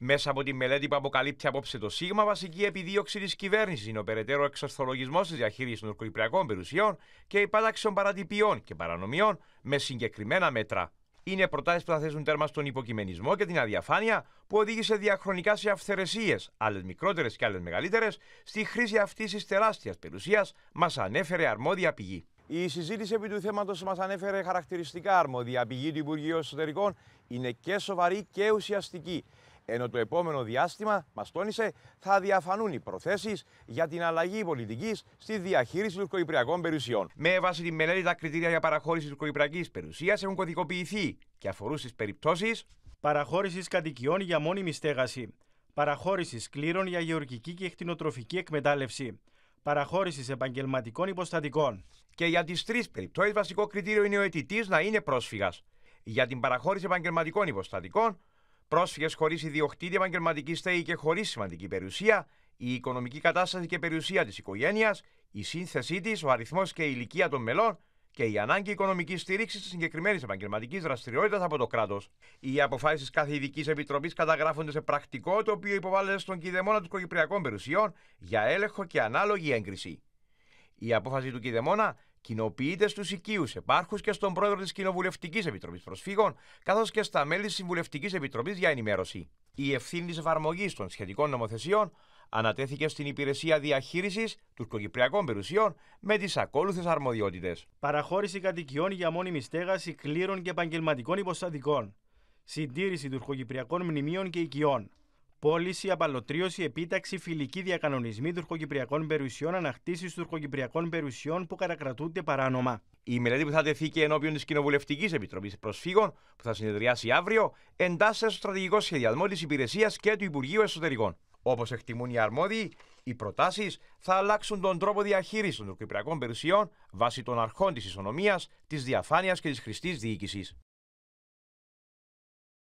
Μέσα από τη μελέτη που αποκαλύπτει απόψε το ΣΥΓΜΑ, βασική επιδίωξη της κυβέρνησης είναι ο περαιτέρω εξορθολογισμός της διαχείρισης των ορκοϊπριακών περιουσιών και η πάταξη των παρατυπιών και παρανομιών με συγκεκριμένα μέτρα. Είναι προτάσεις που θα θέσουν τέρμα στον υποκειμενισμό και την αδιαφάνεια που οδήγησε διαχρονικά σε αυθαιρεσίες, άλλες μικρότερες και άλλες μεγαλύτερες, στη χρήση αυτής της τεράστιας περιουσίας, μας ανέφερε αρμόδια πηγή. Η συζήτηση επί του θέματος μας ανέφερε χαρακτηριστικά αρμόδια πηγή του Υπουργείου Εσωτερικών είναι και σοβαρή και ουσιαστική. Ενώ το επόμενο διάστημα, μας τόνισε, θα διαφανούν οι προθέσεις για την αλλαγή πολιτικής στη διαχείριση τουρκοϊπριακών περιουσιών. Με βάση τη μελέτη, τα κριτήρια για παραχώρηση τουρκοϊπριακή περιουσίας έχουν κωδικοποιηθεί και αφορούν στις περιπτώσεις παραχώρησης κατοικιών για μόνιμη στέγαση, παραχώρησης κλήρων για γεωργική και εκτινοτροφική εκμετάλλευση, παραχώρησης επαγγελματικών υποστατικών. Και για τις τρεις περιπτώσεις, βασικό κριτήριο είναι ο αιτητής να είναι πρόσφυγας. Για την παραχώρηση επαγγελματικών υποστατικών, Πρόσφυγες χωρίς ιδιοκτήτη επαγγελματική στέγη και χωρίς σημαντική περιουσία, η οικονομική κατάσταση και περιουσία της οικογένειας, η σύνθεσή της, ο αριθμός και η ηλικία των μελών και η ανάγκη οικονομικής στήριξης της συγκεκριμένης επαγγελματικής δραστηριότητας από το κράτος. Οι αποφάσεις κάθε ειδικής επιτροπής καταγράφονται σε πρακτικό το οποίο υποβάλλεται στον κηδεμόνα τους Κυπριακών Περιουσιών για έλεγχο και ανάλογη έγκριση. Η απόφαση του κηδεμόνα Κοινοποιείται στους οικείους επάρχους και στον πρόεδρο της Κοινοβουλευτικής Επιτροπής Προσφύγων, καθώς και στα μέλη της Συμβουλευτικής Επιτροπής για ενημέρωση. Η ευθύνη της εφαρμογής των σχετικών νομοθεσιών ανατέθηκε στην Υπηρεσία Διαχείρισης Τουρκοκυπριακών Περιουσιών με τις ακόλουθες αρμοδιότητες. Παραχώρηση κατοικιών για μόνιμη στέγαση κλήρων και επαγγελματικών υποστατικών. Συντήρηση τουρκοκυπριακών μνημείων και οικειών πώληση, απαλωτρίωση, επίταξη, φιλική διακανονισμή τουρκοκυπριακών περιουσιών, ανακτήσεις τουρκοκυπριακών περιουσιών που κατακρατούνται παράνομα. Η μελέτη που θα τεθεί και ενώπιον της Κοινοβουλευτικής Επιτροπής Προσφύγων, που θα συνεδριάσει αύριο, εντάσσεται στο στρατηγικό σχεδιασμό της Υπηρεσίας και του Υπουργείου Εσωτερικών. Όπως εκτιμούν οι αρμόδιοι, οι προτάσεις θα αλλάξουν τον τρόπο διαχείρισης των τουρκοκυπριακών περιουσιών βάσει των αρχών της ισονομίας, της διαφάνειας και της χρηστής διοίκησης.